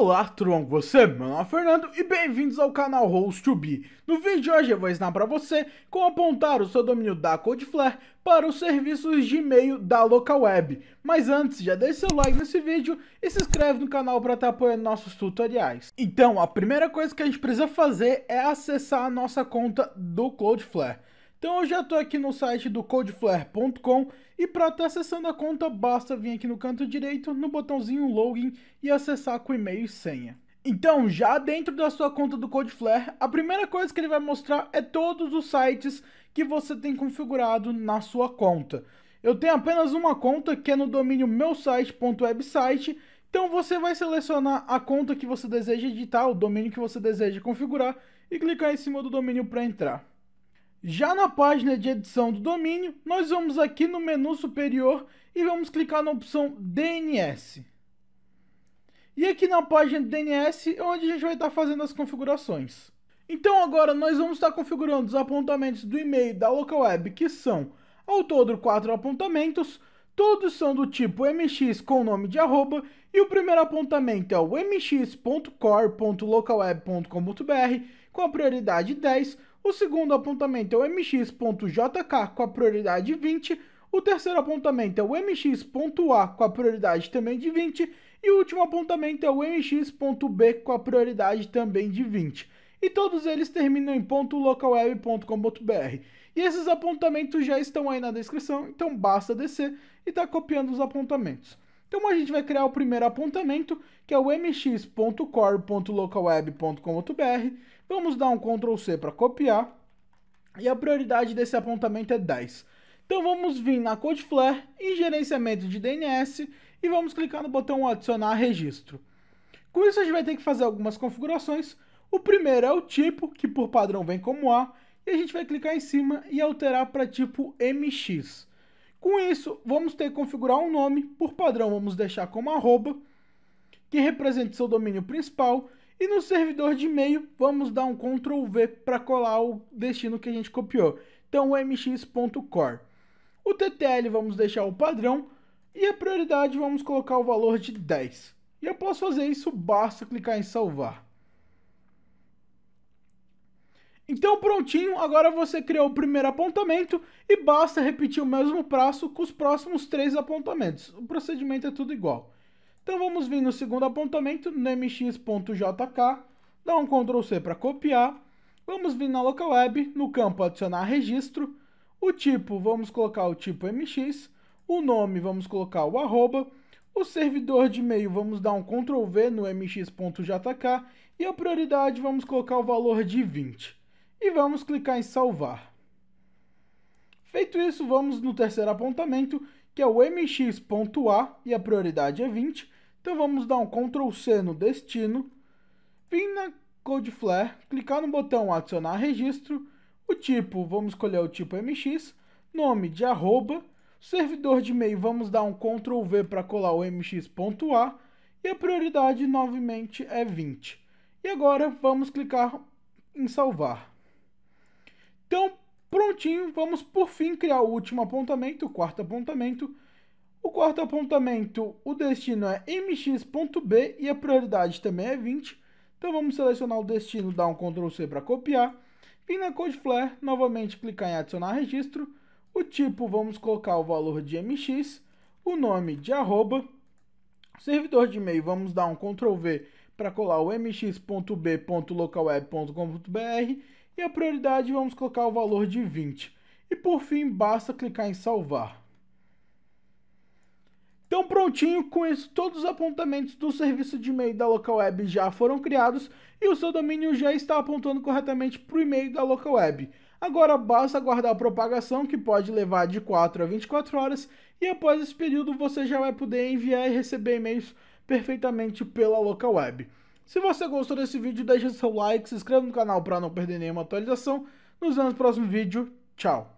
Olá, Tronco, você é Fernando e bem-vindos ao canal Host to Be. No vídeo de hoje eu vou ensinar para você como apontar o seu domínio da Codeflare para os serviços de e-mail da web. Mas antes, já deixe seu like nesse vídeo e se inscreve no canal para estar apoiando nossos tutoriais. Então, a primeira coisa que a gente precisa fazer é acessar a nossa conta do Cloudflare. Então eu já estou aqui no site do codeflare.com e para estar tá acessando a conta basta vir aqui no canto direito no botãozinho login e acessar com e-mail e senha. Então, já dentro da sua conta do Codeflare, a primeira coisa que ele vai mostrar é todos os sites que você tem configurado na sua conta. Eu tenho apenas uma conta que é no domínio meusite.website, então você vai selecionar a conta que você deseja editar, o domínio que você deseja configurar e clicar em cima do domínio para entrar. Já na página de edição do domínio, nós vamos aqui no menu superior e vamos clicar na opção DNS. E aqui na página de DNS é onde a gente vai estar fazendo as configurações. Então agora nós vamos estar configurando os apontamentos do e-mail da local web, que são ao todo quatro apontamentos, Todos são do tipo MX com nome de arroba e o primeiro apontamento é o mx.core.localweb.com.br com a prioridade 10, o segundo apontamento é o mx.jk com a prioridade 20, o terceiro apontamento é o mx.a com a prioridade também de 20 e o último apontamento é o mx.b com a prioridade também de 20 e todos eles terminam em .localweb.com.br. E esses apontamentos já estão aí na descrição, então basta descer e tá copiando os apontamentos. Então a gente vai criar o primeiro apontamento, que é o mx.core.localweb.com.br. Vamos dar um Ctrl C para copiar. E a prioridade desse apontamento é 10. Então vamos vir na Codeflare, em gerenciamento de DNS, e vamos clicar no botão adicionar registro. Com isso a gente vai ter que fazer algumas configurações, o primeiro é o tipo, que por padrão vem como A, e a gente vai clicar em cima e alterar para tipo MX. Com isso, vamos ter que configurar um nome, por padrão vamos deixar como arroba, que represente seu domínio principal, e no servidor de e-mail vamos dar um Ctrl V para colar o destino que a gente copiou, então o mx.core. O TTL vamos deixar o padrão, e a prioridade vamos colocar o valor de 10. E após fazer isso, basta clicar em salvar. Então prontinho, agora você criou o primeiro apontamento e basta repetir o mesmo prazo com os próximos três apontamentos. O procedimento é tudo igual. Então vamos vir no segundo apontamento, no mx.jk, dá um Ctrl C para copiar, vamos vir na local web, no campo adicionar registro, o tipo, vamos colocar o tipo mx, o nome, vamos colocar o arroba, o servidor de e-mail, vamos dar um Ctrl V no mx.jk e a prioridade, vamos colocar o valor de 20 e vamos clicar em salvar. Feito isso, vamos no terceiro apontamento, que é o mx.a e a prioridade é 20. Então vamos dar um Ctrl C no destino, vir na Codeflare, clicar no botão adicionar registro, o tipo, vamos escolher o tipo mx, nome de arroba, servidor de e-mail, vamos dar um Ctrl V para colar o mx.a e a prioridade novamente é 20. E agora vamos clicar em salvar. Então, prontinho, vamos por fim criar o último apontamento, o quarto apontamento. O quarto apontamento, o destino é mx.b e a prioridade também é 20. Então vamos selecionar o destino, dar um Ctrl C para copiar. Vim na CodeFlare, novamente clicar em adicionar registro. O tipo, vamos colocar o valor de mx, o nome de arroba. Servidor de e-mail, vamos dar um Ctrl V para colar o mx.b.localweb.com.br e a prioridade vamos colocar o valor de 20. E por fim, basta clicar em salvar. Então prontinho, com isso todos os apontamentos do serviço de e-mail da Local Web já foram criados e o seu domínio já está apontando corretamente para o e-mail da Local Web. Agora basta aguardar a propagação, que pode levar de 4 a 24 horas, e após esse período você já vai poder enviar e receber e-mails perfeitamente pela Local Web. Se você gostou desse vídeo, deixa seu like, se inscreva no canal para não perder nenhuma atualização. Nos vemos no próximo vídeo. Tchau!